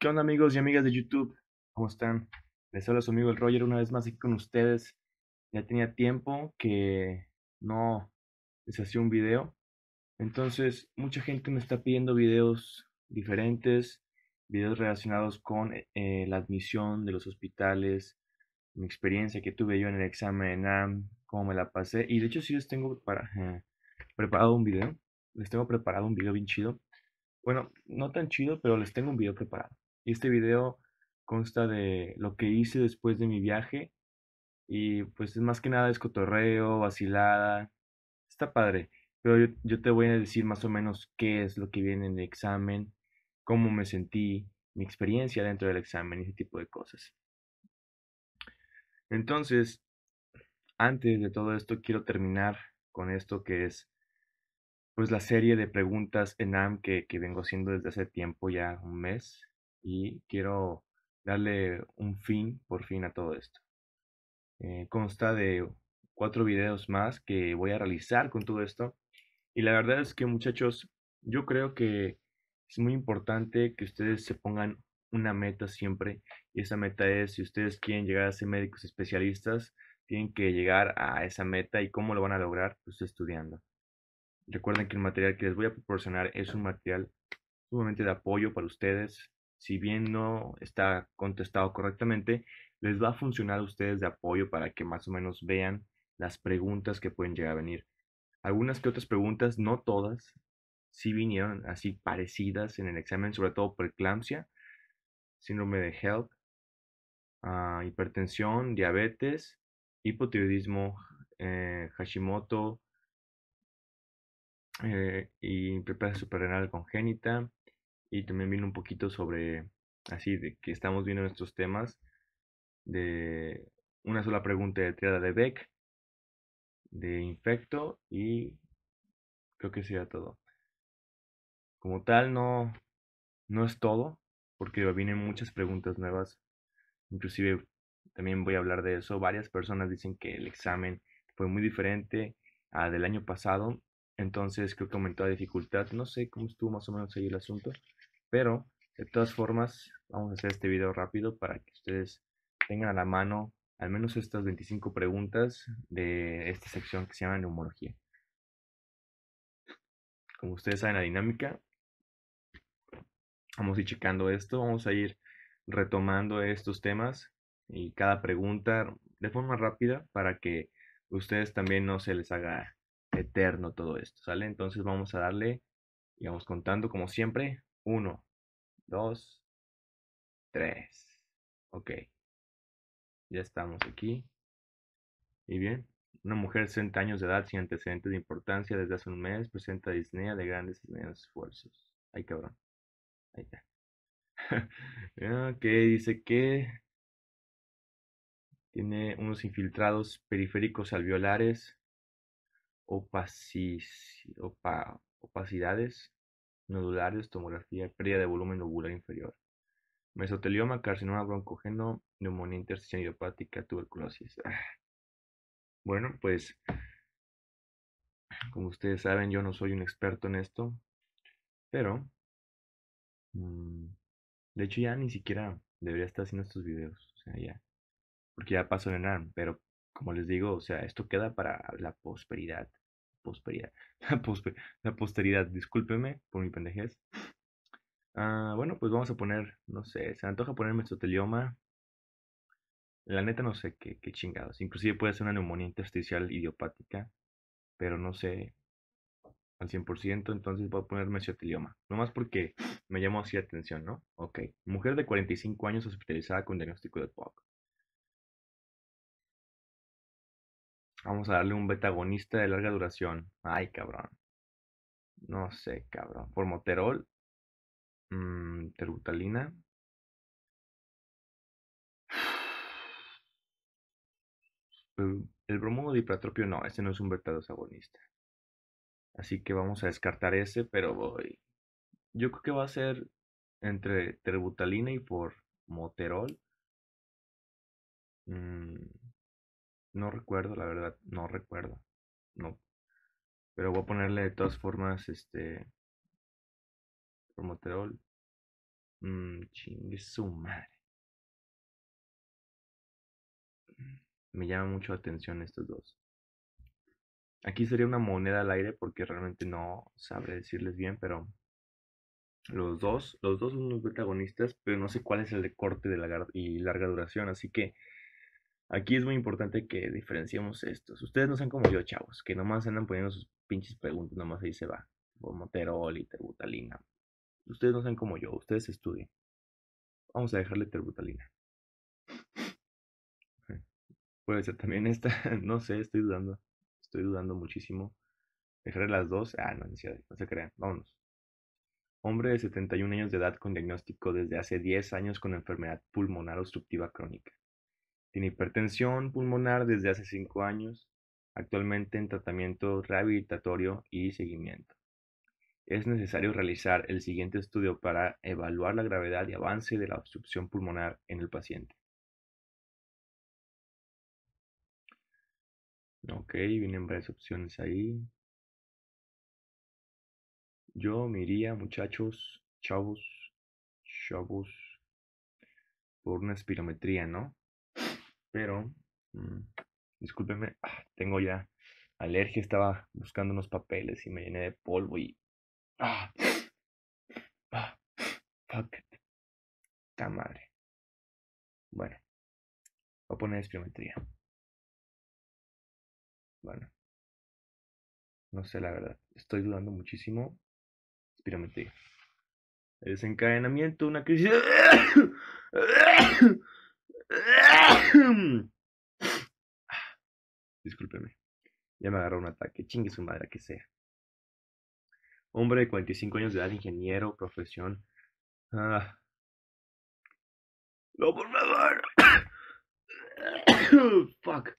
¿Qué onda amigos y amigas de YouTube? ¿Cómo están? Les habla su amigo el Roger una vez más aquí con ustedes. Ya tenía tiempo que no les hacía un video. Entonces, mucha gente me está pidiendo videos diferentes, videos relacionados con eh, eh, la admisión de los hospitales, mi experiencia que tuve yo en el examen de cómo me la pasé. Y de hecho sí les tengo para, eh, preparado un video. Les tengo preparado un video bien chido. Bueno, no tan chido, pero les tengo un video preparado este video consta de lo que hice después de mi viaje. Y pues es más que nada es cotorreo, vacilada. Está padre. Pero yo, te voy a decir más o menos qué es lo que viene en el examen, cómo me sentí, mi experiencia dentro del examen, y ese tipo de cosas. Entonces, antes de todo esto, quiero terminar con esto que es pues la serie de preguntas en AM que vengo haciendo desde hace tiempo, ya un mes, y quiero darle un fin, por fin, a todo esto. Eh, consta de cuatro videos más que voy a realizar con todo esto. Y la verdad es que muchachos, yo creo que es muy importante que ustedes se pongan una meta siempre. Y esa meta es, si ustedes quieren llegar a ser médicos especialistas, tienen que llegar a esa meta. ¿Y cómo lo van a lograr? Pues estudiando. Recuerden que el material que les voy a proporcionar es un material sumamente de apoyo para ustedes, si bien no está contestado correctamente, les va a funcionar a ustedes de apoyo para que más o menos vean las preguntas que pueden llegar a venir. Algunas que otras preguntas, no todas, sí vinieron así parecidas en el examen, sobre todo preeclampsia, síndrome de HELP, ah, hipertensión, diabetes, hipotiroidismo, eh, Hashimoto eh, y hiperplasia suprarrenal congénita, y también vino un poquito sobre, así, de que estamos viendo nuestros temas de una sola pregunta de Triada de Beck, de Infecto y creo que sería todo. Como tal, no, no es todo, porque vienen muchas preguntas nuevas. Inclusive también voy a hablar de eso. Varias personas dicen que el examen fue muy diferente al del año pasado. Entonces creo que aumentó la dificultad. No sé cómo estuvo más o menos ahí el asunto. Pero de todas formas, vamos a hacer este video rápido para que ustedes tengan a la mano al menos estas 25 preguntas de esta sección que se llama neumología. Como ustedes saben la dinámica, vamos a ir checando esto, vamos a ir retomando estos temas y cada pregunta de forma rápida para que ustedes también no se les haga eterno todo esto, ¿sale? Entonces vamos a darle, y vamos contando como siempre, uno, dos, tres. Ok. Ya estamos aquí. Y bien, una mujer de 60 años de edad sin antecedentes de importancia desde hace un mes presenta disnea de grandes y esfuerzos. Ay, cabrón. Ahí está. ok, dice que tiene unos infiltrados periféricos alveolares, opacis, opacidades nodulares, tomografía, pérdida de volumen lobular inferior. Mesotelioma, carcinoma broncogeno, neumonía intersticial idiopática, tuberculosis. Bueno, pues como ustedes saben, yo no soy un experto en esto, pero mm, de hecho ya ni siquiera debería estar haciendo estos videos, o sea, ya, porque ya pasó en nada, pero como les digo, o sea, esto queda para la prosperidad posteridad, la posteridad, discúlpeme por mi pendejez. Ah, bueno, pues vamos a poner, no sé, se me antoja poner mesotelioma. La neta no sé qué, qué chingados. Inclusive puede ser una neumonía intersticial idiopática, pero no sé al 100%, entonces voy a poner mesotelioma. más porque me llamó así la atención, ¿no? Ok. Mujer de 45 años hospitalizada con diagnóstico de POC. Vamos a darle un betagonista de larga duración. Ay, cabrón. No sé, cabrón. Formoterol. Mm, terbutalina. El, el de dipratropio no, ese no es un dos agonista. Así que vamos a descartar ese, pero voy. Yo creo que va a ser entre terbutalina y por moterol. Mm. No recuerdo, la verdad, no recuerdo. No. Pero voy a ponerle de todas formas este. Promoterol. Mmm, chingue su madre. Me llama mucho la atención estos dos. Aquí sería una moneda al aire porque realmente no sabré decirles bien, pero los dos, los dos son los protagonistas, pero no sé cuál es el de corte de y larga duración, así que Aquí es muy importante que diferenciemos estos. Ustedes no sean como yo, chavos, que nomás andan poniendo sus pinches preguntas, nomás ahí se va. Por y terbutalina. Ustedes no sean como yo, ustedes estudien. Vamos a dejarle terbutalina. Puede ser también esta, no sé, estoy dudando. Estoy dudando muchísimo. ¿Dejarle las dos. Ah, no, no se crean. Vámonos. Hombre de 71 años de edad con diagnóstico desde hace 10 años con enfermedad pulmonar obstructiva crónica. Tiene hipertensión pulmonar desde hace 5 años, actualmente en tratamiento rehabilitatorio y seguimiento. Es necesario realizar el siguiente estudio para evaluar la gravedad y avance de la obstrucción pulmonar en el paciente. Ok, vienen varias opciones ahí. Yo me iría, muchachos, chavos, chavos, por una espirometría, ¿no? pero mm, discúlpeme ah, tengo ya alergia, estaba buscando unos papeles y me llené de polvo y... Ah, ah fuck it. Ta madre. Bueno, voy a poner espirometría. Bueno. No sé, la verdad. Estoy dudando muchísimo. Espirometría. desencadenamiento, una crisis... Discúlpeme. Ya me agarró un ataque. Chingue su madre, que sea. Hombre de 45 años de edad, ingeniero, profesión. Ah. No, por favor. Fuck.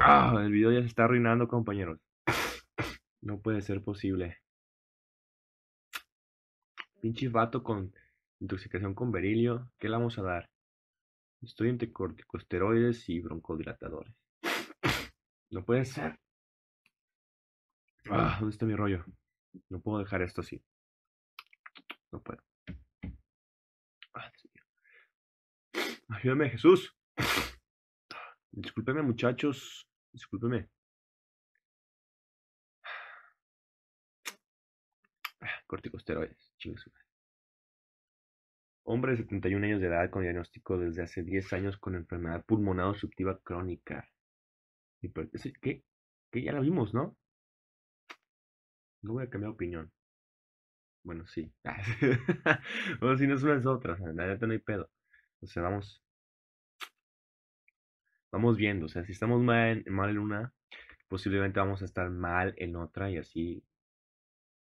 Ah, el video ya se está arruinando, compañeros. No puede ser posible. Pinche vato con intoxicación con berilio. ¿Qué le vamos a dar? Estoy entre corticosteroides y broncodilatadores. No puede ser. Ah, ¿dónde está mi rollo? No puedo dejar esto así. No puedo. Ah, Ayúdame, Jesús. Discúlpeme, muchachos. Discúlpeme. Ah, corticosteroides. Hombre de 71 años de edad con diagnóstico desde hace 10 años con enfermedad pulmonar obstructiva crónica. Pues, ¿Qué? Que ya lo vimos, ¿no? No voy a cambiar opinión. Bueno, sí. bueno, si no es una otra, otras, la neta no hay pedo. O sea, vamos. Vamos viendo. O sea, si estamos mal, en una, posiblemente vamos a estar mal en otra y así.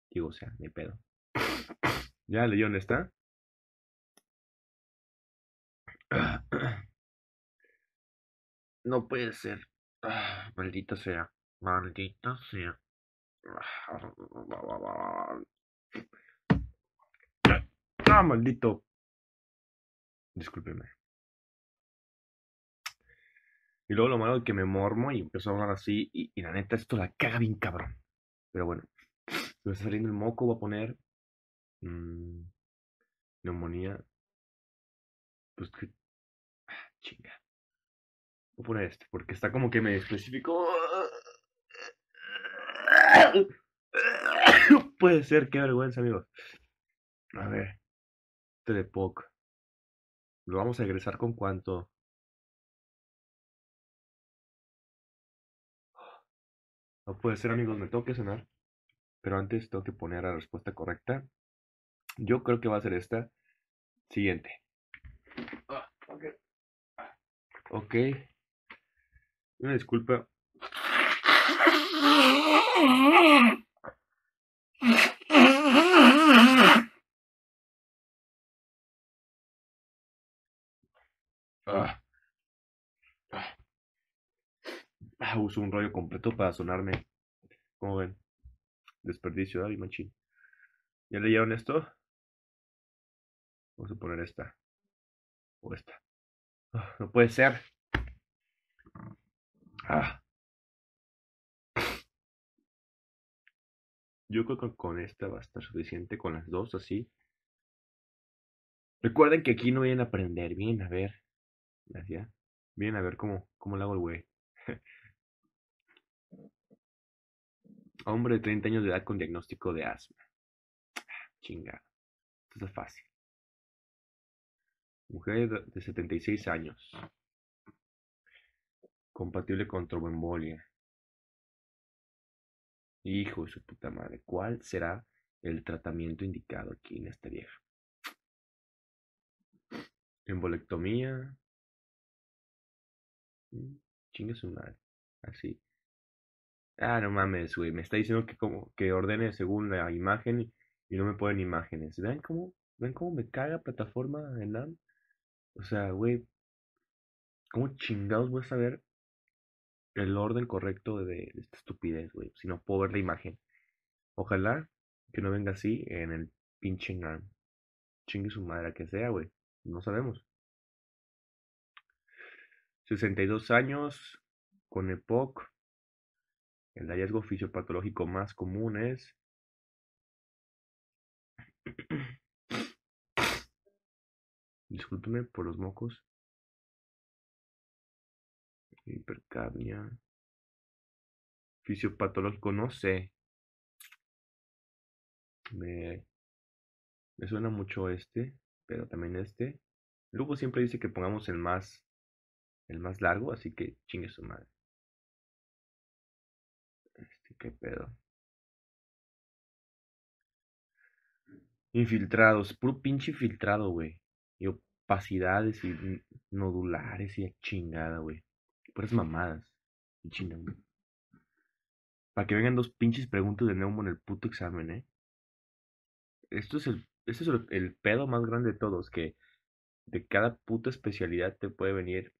Digo, o sea, no pedo. ¿Ya, dónde está? No puede ser. Ah, maldito sea. Maldita sea. Ah, maldito. Discúlpeme. Y luego lo malo es que me mormo y empiezo a hablar así. Y, la neta, esto la caga bien cabrón. Pero bueno, me está saliendo el moco. Voy a poner. Mm, neumonía pues que. Ah, chinga. Voy a poner este, porque está como que me especificó. Puede ser, qué vergüenza, amigos. A ver. Telepoc. Lo vamos a egresar con cuánto. No puede ser, amigos, me tengo que cenar. Pero antes tengo que poner la respuesta correcta. Yo creo que va a ser esta. Siguiente. Ok. Una disculpa. Ah. Ah. ah. uso un rollo completo para sonarme. Como ven. Desperdicio, de Machín. ¿Ya leyeron esto? Vamos a poner esta. O esta. Ah, no puede ser. Ah. Yo creo que con esta va a estar suficiente, con las dos así. Recuerden que aquí no vienen a aprender, bien a ver. Gracias. ¿ah? Vienen a ver cómo, cómo hago el güey. Hombre de 30 años de edad con diagnóstico de asma. Ah, chinga. Esto es fácil. Mujer de 76 años. Compatible con tromboembolia. Hijo de su puta madre. ¿Cuál será el tratamiento indicado aquí en esta vieja? Embolectomía. Mm, Chinga su madre. Así. Ah, no mames, güey. Me está diciendo que como que ordene según la imagen y, no me ponen imágenes. ¿Ven cómo? ¿Ven cómo me caga plataforma en la... O sea, güey, ¿cómo chingados voy a saber el orden correcto de, esta estupidez, güey? Si no puedo ver la imagen. Ojalá que no venga así en el pinche Chingue su madre, que sea, güey. No sabemos. 62 años, con EPOC. El hallazgo fisiopatológico más común es Discúlpeme por los mocos. Hipercapnia. Fisiopatológico, no sé. Me, me suena mucho este, pero también este. Luego siempre dice que pongamos el más el más largo, así que chingue su madre. Este, qué pedo. Infiltrados, puro pinche infiltrado, güey y opacidades y nodulares y chingada, güey. Puras mamadas. Y chingada, Para que vengan dos pinches preguntas de neumo en el puto examen, ¿eh? Esto es el, este es el, pedo más grande de todos, que de cada puta especialidad te puede venir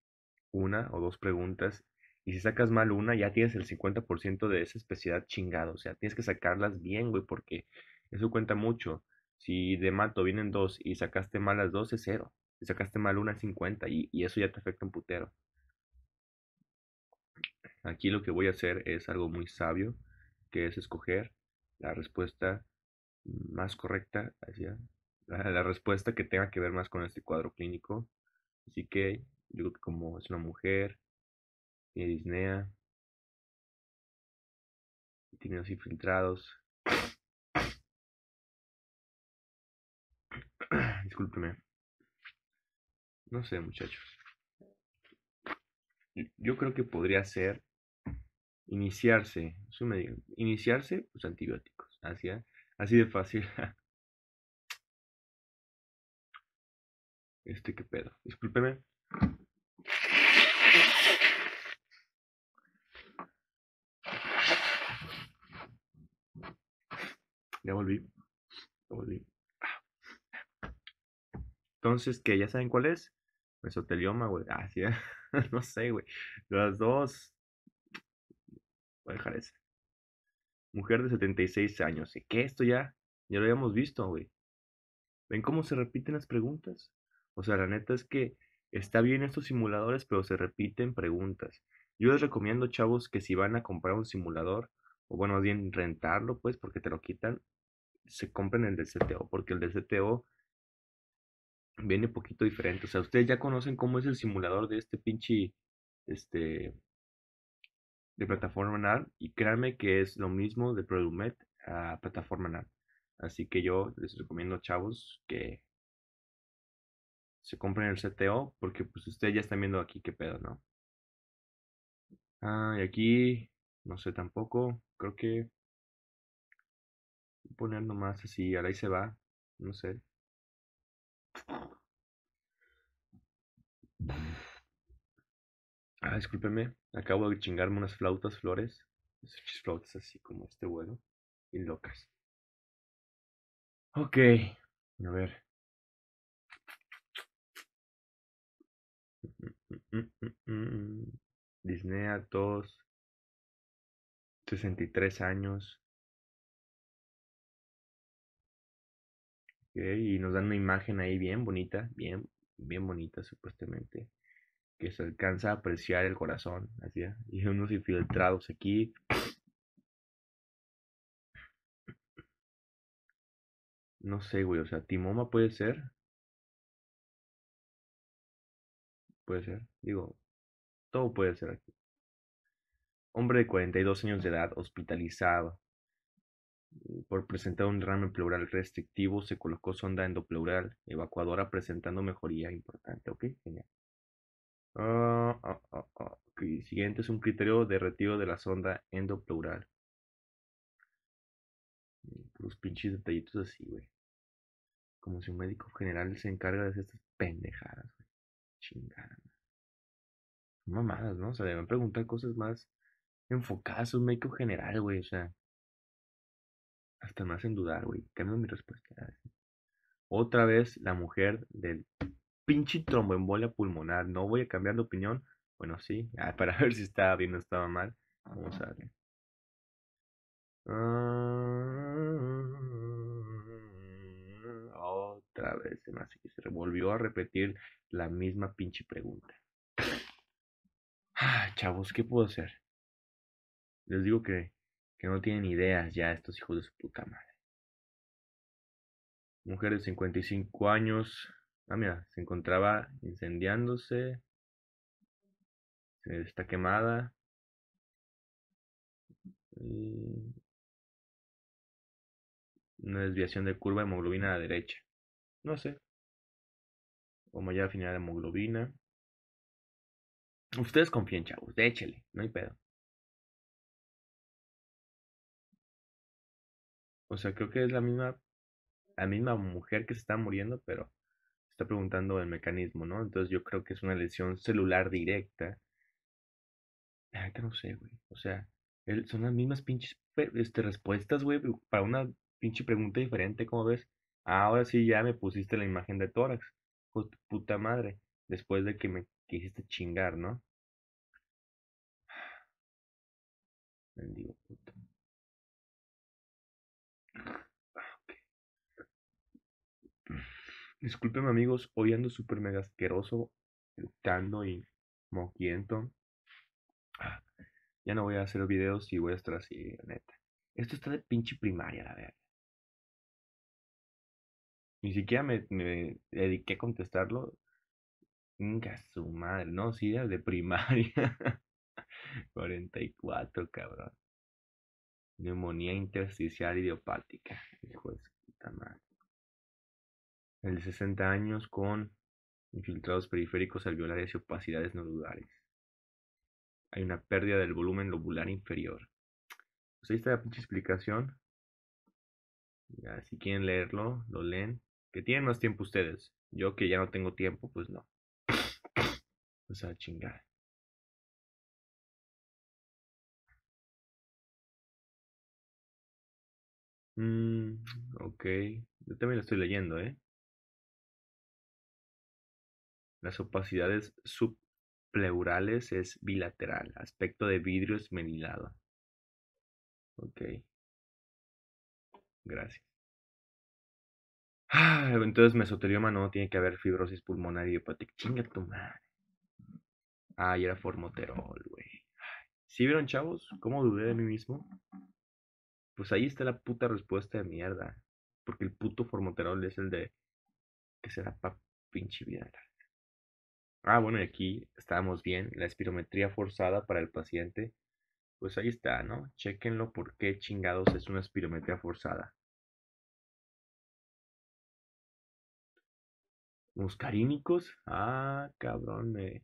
una o dos preguntas y si sacas mal una, ya tienes el 50% de esa especialidad chingada. O sea, tienes que sacarlas bien, güey, porque eso cuenta mucho. Si de mato vienen dos y sacaste mal las dos, es cero. Si sacaste mal una, es 50. Y, y eso ya te afecta un putero. Aquí lo que voy a hacer es algo muy sabio, que es escoger la respuesta más correcta, hacia ah, la, respuesta que tenga que ver más con este cuadro clínico. Así que yo que como es una mujer, tiene disnea, tiene los infiltrados, Disculpeme No sé, muchachos. Yo creo que podría ser iniciarse, iniciarse los pues, antibióticos. Así, ¿eh? así de fácil. Este qué pedo. Discúlpeme. Ya volví. Ya volví. Entonces, que ya saben cuál es. Mesotelioma, pues, güey. Ah, sí, no sé, güey. Las dos. Voy a dejar esa. Mujer de 76 años. ¿Y qué? Esto ya. Ya lo habíamos visto, güey. ¿Ven cómo se repiten las preguntas? O sea, la neta es que está bien estos simuladores, pero se repiten preguntas. Yo les recomiendo, chavos, que si van a comprar un simulador, o bueno, más bien rentarlo, pues, porque te lo quitan, se compren el DCTO, porque el DCTO viene un poquito diferente. O sea, ustedes ya conocen cómo es el simulador de este pinche, este, de plataforma NAR. Y créanme que es lo mismo de Produmet a plataforma NAR. Así que yo les recomiendo, chavos, que se compren el CTO, porque pues ustedes ya están viendo aquí qué pedo, ¿no? Ah, y aquí, no sé tampoco, creo que poner nomás así, ahora ahí se va, no sé. Ah, discúlpeme, acabo de chingarme unas flautas flores. flautas así como este vuelo. Y locas. Ok, a ver. Disney todos 63 años. Ok, y nos dan una imagen ahí bien bonita, bien bien bonita supuestamente, que se alcanza a apreciar el corazón, ¿eh? y unos infiltrados aquí. No sé, güey, o sea, Timoma puede ser. Puede ser, digo, todo puede ser aquí. Hombre de 42 años de edad hospitalizado Mm, por presentar un derrame pleural restrictivo, se colocó sonda endopleural evacuadora presentando mejoría importante. Ok, genial. Ah, ah, ah, siguiente es un criterio de retiro de la sonda endopleural. Mm, los pinches detallitos así, güey. Como si un médico general se encarga de hacer estas pendejadas, güey. Chingada. Mamadas, ¿no? O sea, deben preguntar cosas más enfocadas un médico general, güey. O sea, hasta me hacen dudar, güey. Cambio mi respuesta. Ah, otra vez la mujer del pinche tromboembolia pulmonar. No voy a cambiar de opinión. Bueno, sí, ah, para ver si estaba bien o estaba mal. Vamos a ver. Ah, otra vez se me que se volvió a repetir la misma pinche pregunta. Ah, chavos, ¿qué puedo hacer? Les digo que que no tienen ideas ya estos hijos de su puta madre. Mujer de 55 años. Ah, mira, se encontraba incendiándose. está quemada. una desviación de curva de hemoglobina a la derecha. No sé. O ya afinidad de hemoglobina. Ustedes confíen, chavos. Échele, no hay pedo. O sea, creo que es la misma, la misma mujer que se está muriendo, pero está preguntando el mecanismo, ¿no? Entonces yo creo que es una lesión celular directa. Ah, que no sé, güey. O sea, son las mismas pinches este, respuestas, güey, para una pinche pregunta diferente, como ves? Ah, ahora sí ya me pusiste la imagen de tórax. puta madre. Después de que me quisiste chingar, ¿no? Disculpenme, amigos, hoy ando súper mega asqueroso, gritando y moquiento. Ah, ya no voy a hacer videos y voy a neta. Esto está de pinche primaria, la verdad. Ni siquiera me, dediqué a contestarlo. Venga, su madre. No, sí, de primaria. 44, cabrón. Neumonía intersticial idiopática. Hijo de puta madre. El de 60 años con infiltrados periféricos alveolares y opacidades nodulares. Hay una pérdida del volumen lobular inferior. Pues ahí está la pinche explicación. si quieren leerlo, lo leen. Que tienen más tiempo ustedes. Yo que ya no tengo tiempo, pues no. O sea, chingar. Mm, ok. Yo también lo estoy leyendo, ¿eh? Las opacidades supleurales es bilateral, aspecto de vidrio es esmerilado. Ok. Gracias. Ah, entonces mesotelioma no, tiene que haber fibrosis pulmonar idiopática. Chinga tu madre. Ah, y era formoterol, güey. ¿Sí vieron, chavos? ¿Cómo dudé de mí mismo? Pues ahí está la puta respuesta de mierda. Porque el puto formoterol es el de... Que será pa' pinche vida. Ah, bueno, y aquí estábamos bien. La espirometría forzada para el paciente. Pues ahí está, ¿no? Chequenlo por qué chingados es una espirometría forzada. muscarínicos. Ah, cabrón. Eh.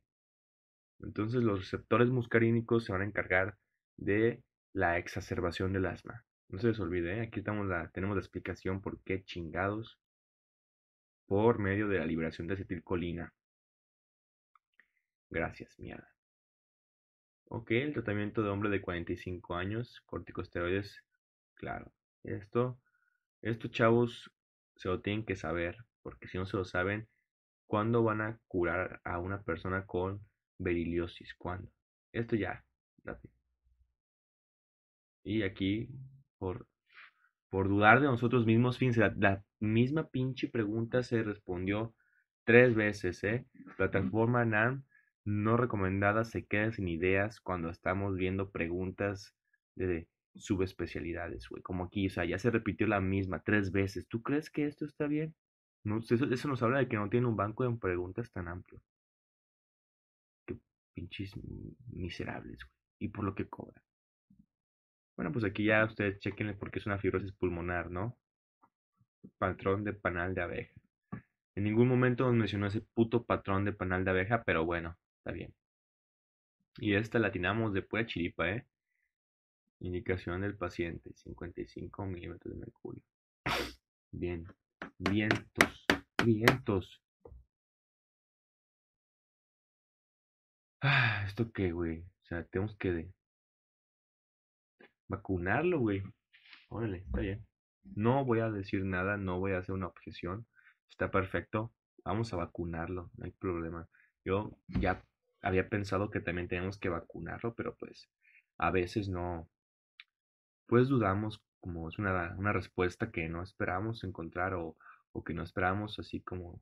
Entonces los receptores muscarínicos se van a encargar de la exacerbación del asma. No se les olvide, ¿eh? aquí estamos la, tenemos la explicación por qué chingados por medio de la liberación de acetilcolina. Gracias, mierda. Ok, el tratamiento de hombre de 45 años, corticosteroides, claro. Esto, estos chavos se lo tienen que saber, porque si no se lo saben, ¿cuándo van a curar a una persona con beriliosis? ¿Cuándo? Esto ya, Y aquí, por, por dudar de nosotros mismos, fíjense, la, misma pinche pregunta se respondió tres veces, ¿eh? Plataforma NAM no recomendadas se quedan sin ideas cuando estamos viendo preguntas de subespecialidades, güey. Como aquí, o sea, ya se repitió la misma tres veces. ¿Tú crees que esto está bien? No, eso, eso nos habla de que no tiene un banco de preguntas tan amplio. Qué pinches miserables, güey. Y por lo que cobra. Bueno, pues aquí ya ustedes chequen porque es una fibrosis pulmonar, ¿no? Patrón de panal de abeja. En ningún momento nos mencionó ese puto patrón de panal de abeja, pero bueno, Está bien. Y esta la atinamos de chiripa, ¿eh? Indicación del paciente, 55 milímetros de mercurio. Bien, vientos, vientos. Ah, ¿esto qué, güey? O sea, tenemos que vacunarlo, güey. Órale, está bien. No voy a decir nada, no voy a hacer una objeción. Está perfecto. Vamos a vacunarlo, no hay problema. Yo ya había pensado que también teníamos que vacunarlo, pero pues a veces no, pues dudamos, como es una, una respuesta que no esperábamos encontrar o, o, que no esperábamos así como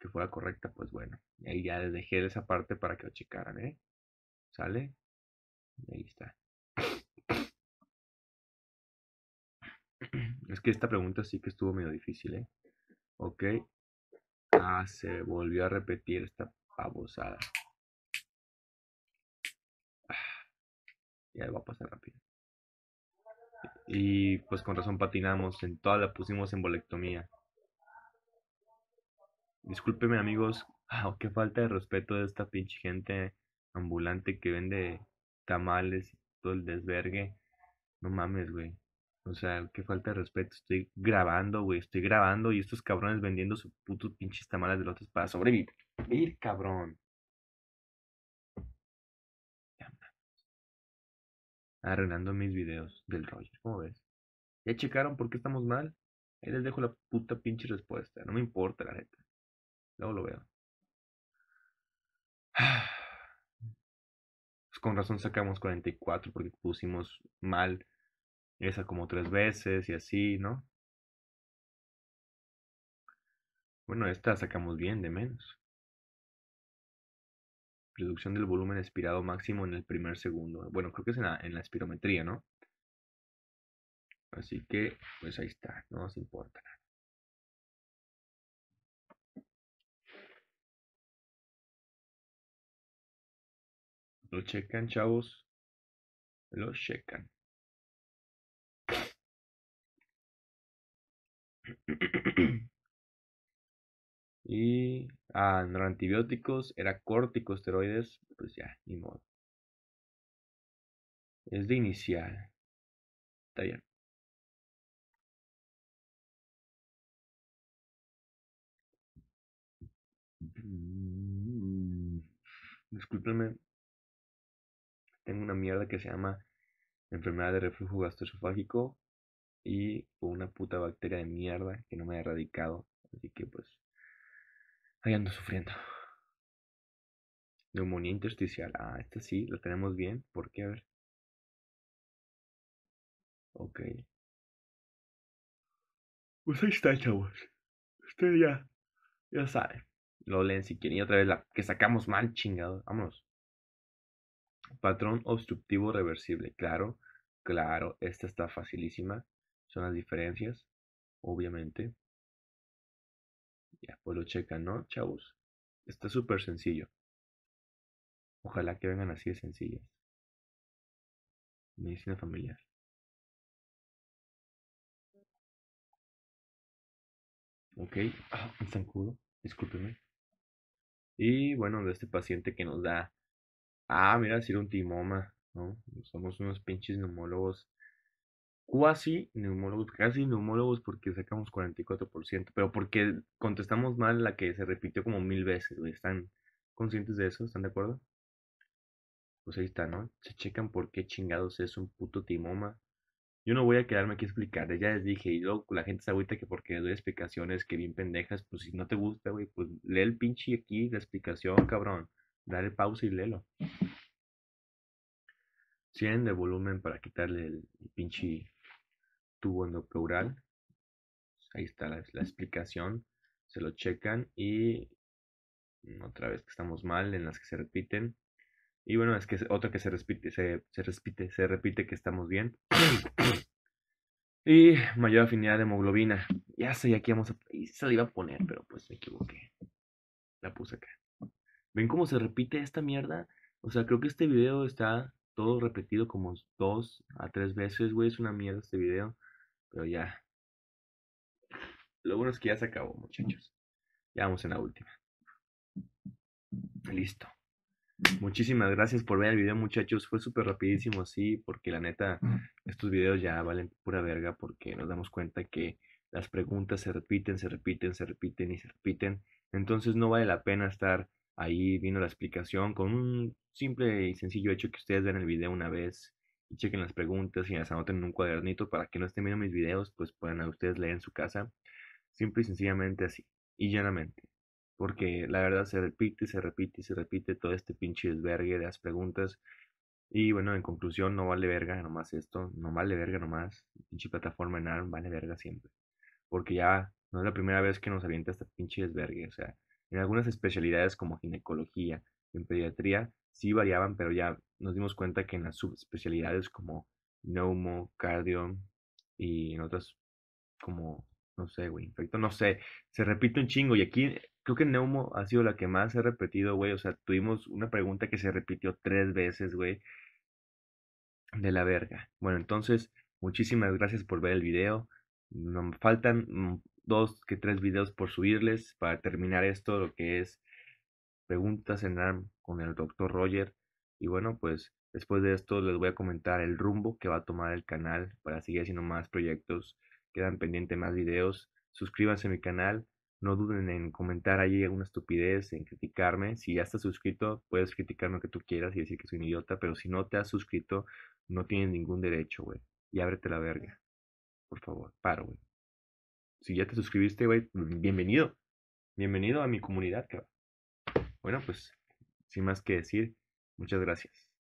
que fuera correcta, pues bueno, ahí ya les dejé esa parte para que lo checaran, ¿eh? ¿Sale? Ahí está. Es que esta pregunta sí que estuvo medio difícil, ¿eh? Ok. Ah, se volvió a repetir esta pavosada. y va a pasar rápido. Y pues con razón patinamos, en toda la pusimos en bolectomía. Discúlpeme amigos, qué falta de respeto de esta pinche gente ambulante que vende tamales y todo el desvergue. No mames, güey. O sea, qué falta de respeto. Estoy grabando, güey. Estoy grabando y estos cabrones vendiendo sus putos pinches tamales de otros para sobrevivir. cabrón. arreglando mis videos del rollo. ¿Cómo ves? ¿Ya checaron por qué estamos mal? Ahí les dejo la puta pinche respuesta. No me importa, la neta. Luego lo veo. Pues con razón sacamos 44 porque pusimos mal esa como tres veces y así, ¿no? Bueno, esta sacamos bien de menos reducción del volumen expirado máximo en el primer segundo. Bueno, creo que es en la, en la espirometría, ¿no? Así que, pues ahí está, no nos importa nada. Lo checan, chavos. Lo checan. y Ah, no antibióticos, era corticosteroides, pues ya, ni modo. Es de inicial. Está bien. Mm, Discúlpenme. Tengo una mierda que se llama enfermedad de reflujo gastroesofágico y una puta bacteria de mierda que no me ha erradicado. Así que pues Ahí ando sufriendo. Neumonía intersticial. Ah, esta sí, la tenemos bien. ¿Por qué? A ver. Ok. Pues ahí está, chavos. Usted ya, ya sabe. Lo leen si quieren. Y otra vez la que sacamos mal, chingado. Vámonos. Patrón obstructivo reversible. Claro, claro. Esta está facilísima. Son las diferencias, obviamente. Ya, pues lo checan, ¿no? Chavos, está súper sencillo. Ojalá que vengan así de sencillas. Medicina familiar. Ok, ah, un zancudo, discúlpeme. Y bueno, de este paciente que nos da. Ah, mira, ha sido un timoma, ¿no? Somos unos pinches neumólogos Casi neumólogos, casi neumólogos porque sacamos 44%, pero porque contestamos mal la que se repitió como mil veces, ¿Están conscientes de eso? ¿Están de acuerdo? Pues ahí está, ¿no? Se checan por qué chingados es un puto timoma. Yo no voy a quedarme aquí a ya les dije, y luego la gente está ahorita que porque doy explicaciones que bien pendejas, pues si no te gusta, güey, pues lee el pinche aquí la explicación, cabrón. Dale pausa y léelo. 100 de volumen para quitarle el, pinche tubo endopeural. Ahí está la, explicación. Se lo checan y otra vez que estamos mal en las que se repiten. Y bueno, es que otra que se repite, se, repite, se repite que estamos bien. y mayor afinidad de hemoglobina. Ya sé, aquí vamos a... Y se la iba a poner, pero pues me equivoqué. La puse acá. ¿Ven cómo se repite esta mierda? O sea, creo que este video está todo repetido como dos a tres veces, güey. Es una mierda este video. Pero ya. Lo bueno es que ya se acabó, muchachos. Ya vamos en la última. Listo. Muchísimas gracias por ver el video, muchachos. Fue súper rapidísimo, sí, porque la neta, estos videos ya valen pura verga porque nos damos cuenta que las preguntas se repiten, se repiten, se repiten y se repiten. Entonces no vale la pena estar Ahí vino la explicación con un simple y sencillo hecho que ustedes vean el video una vez y chequen las preguntas y las anoten en un cuadernito para que no estén viendo mis videos, pues puedan a ustedes leer en su casa. Simple y sencillamente así, y llanamente. Porque la verdad se repite, se repite, y se repite todo este pinche desvergue de las preguntas. Y bueno, en conclusión, no vale verga nomás esto, no vale verga nomás. Pinche plataforma en ARM vale verga siempre. Porque ya no es la primera vez que nos avienta este pinche desvergue, o sea en algunas especialidades como ginecología, en pediatría, sí variaban, pero ya nos dimos cuenta que en las subespecialidades como neumo, cardio y en otras como, no sé, güey, infecto, no sé, se repite un chingo. Y aquí creo que neumo ha sido la que más se ha repetido, güey. O sea, tuvimos una pregunta que se repitió tres veces, güey. De la verga. Bueno, entonces, muchísimas gracias por ver el video. Nos faltan dos que tres videos por subirles para terminar esto, lo que es preguntas en ARM con el doctor Roger. Y bueno, pues después de esto les voy a comentar el rumbo que va a tomar el canal para seguir haciendo más proyectos. Quedan pendientes más videos. Suscríbanse a mi canal. No duden en comentar allí alguna estupidez, en criticarme. Si ya estás suscrito, puedes criticarme lo que tú quieras y decir que soy un idiota, pero si no te has suscrito, no tienes ningún derecho, güey. Y ábrete la verga. Por favor, paro, güey. Si ya te suscribiste, mm, bienvenido. Bienvenido a mi comunidad, Bueno, pues, sin más que decir, muchas gracias.